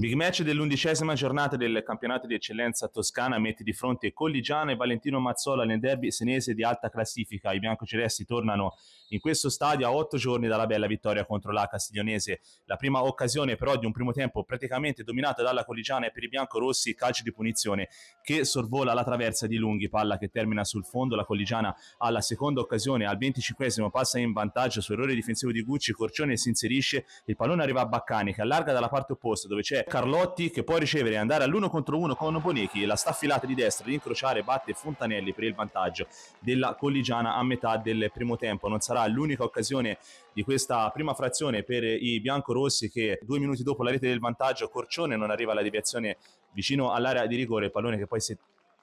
Big match dell'undicesima giornata del campionato di eccellenza toscana mette di fronte Colligiano e Valentino Mazzola nel derby senese di alta classifica. I biancocelesti tornano in questo stadio a otto giorni dalla bella vittoria contro la Castiglionese. La prima occasione però di un primo tempo praticamente dominata dalla Colligiana e per i biancorossi calcio di punizione che sorvola la traversa di Lunghi, palla che termina sul fondo. La Colligiana alla seconda occasione al 25 passa in vantaggio su errore difensivo di Gucci, Corcione si inserisce, il pallone arriva a Baccani che allarga dalla parte opposta dove c'è Carlotti che può ricevere e andare all'uno contro uno con Bonechi, la staffilata di destra di incrociare batte Fontanelli per il vantaggio della Colligiana a metà del primo tempo. Non sarà l'unica occasione di questa prima frazione per i biancorossi che due minuti dopo la rete del vantaggio Corcione non arriva alla deviazione vicino all'area di rigore, pallone che poi si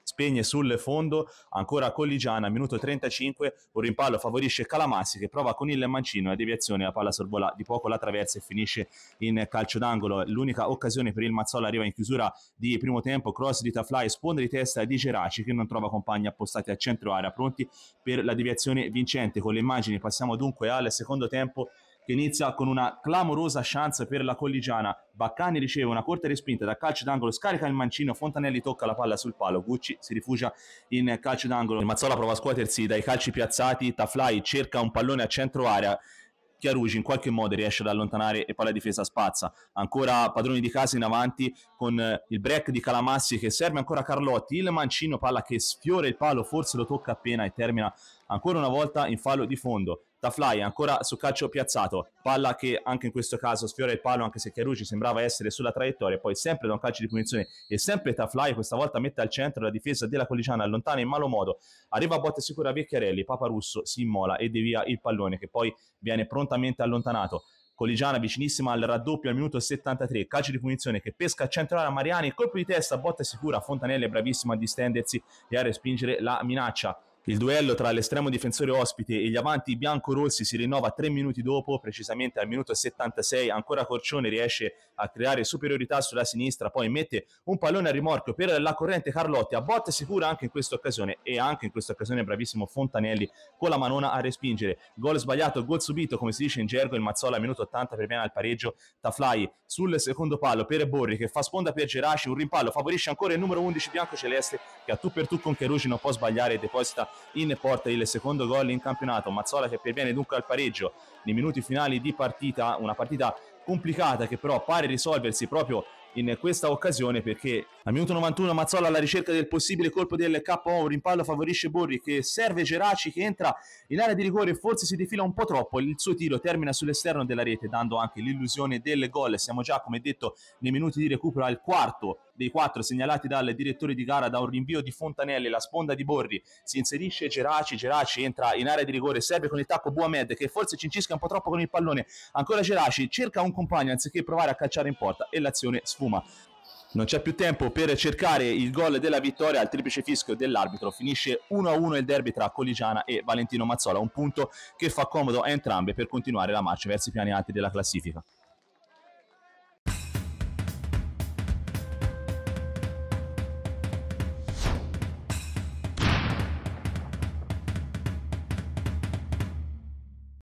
spegne sul fondo, ancora Colligiana, minuto 35, un rimpallo favorisce Calamassi che prova con il mancino la deviazione, la palla sorvola di poco la traversa e finisce in calcio d'angolo. L'unica occasione per il Mazzola arriva in chiusura di primo tempo, cross di Tafly, sponda di testa di Geraci che non trova compagni appostati a centro area, pronti per la deviazione vincente. Con le immagini passiamo dunque al secondo tempo che inizia con una clamorosa chance per la colligiana. Baccani riceve una corta respinta da calcio d'angolo, scarica il mancino, Fontanelli tocca la palla sul palo, Gucci si rifugia in calcio d'angolo. Mazzola prova a scuotersi dai calci piazzati, Taflai cerca un pallone a centro area, Chiarugi in qualche modo riesce ad allontanare e poi la difesa spazza. Ancora padroni di casa in avanti con eh, il break di Calamassi che serve ancora Carlotti. Il mancino palla che sfiora il palo, forse lo tocca appena e termina ancora una volta in fallo di fondo. Tafly ancora su calcio piazzato, palla che anche in questo caso sfiora il palo anche se Chiarucci sembrava essere sulla traiettoria, poi sempre da un calcio di punizione e sempre Tafly questa volta mette al centro la difesa della Coligiana, allontana in malo modo, arriva a botte sicura Vecchiarelli, Paparusso si immola e devia il pallone che poi viene prontamente allontanato. Coligiana vicinissima al raddoppio al minuto 73, calcio di punizione che pesca a centrale Mariani, colpo di testa, botta sicura, Fontanelle bravissima a distendersi e a respingere la minaccia. Il duello tra l'estremo difensore ospite e gli avanti bianco-rossi si rinnova tre minuti dopo, precisamente al minuto 76. Ancora Corcione riesce a creare superiorità sulla sinistra, poi mette un pallone a rimorchio per la corrente Carlotti, a botte sicura anche in questa occasione. E anche in questa occasione, bravissimo Fontanelli con la manona a respingere. Gol sbagliato, gol subito, come si dice in gergo. Il Mazzola al minuto 80 per premiana al pareggio. Taflai sul secondo palo per Borri che fa sponda per Geraci. Un rimpallo favorisce ancora il numero 11 bianco celeste che a tu per tu con non può sbagliare e deposita in porta il secondo gol in campionato. Mazzola che perviene dunque al pareggio nei minuti finali di partita, una partita complicata che però pare risolversi proprio in questa occasione perché al minuto 91 Mazzola alla ricerca del possibile colpo del KO, un rimpallo favorisce Borri che serve Geraci che entra in area di rigore forse si defila un po' troppo, il suo tiro termina sull'esterno della rete dando anche l'illusione del gol, siamo già come detto nei minuti di recupero al quarto dei quattro segnalati dal direttore di gara da un rinvio di Fontanelli, la sponda di Borri si inserisce Geraci, Geraci entra in area di rigore, serve con il tacco Buamed che forse cincisca un po' troppo con il pallone, ancora Geraci cerca un compagno anziché provare a calciare in porta e l'azione sfugge sfuma. Non c'è più tempo per cercare il gol della vittoria al triplice fischio dell'arbitro. Finisce 1-1 il derby tra Colligiana e Valentino Mazzola, un punto che fa comodo a entrambe per continuare la marcia verso i piani alti della classifica.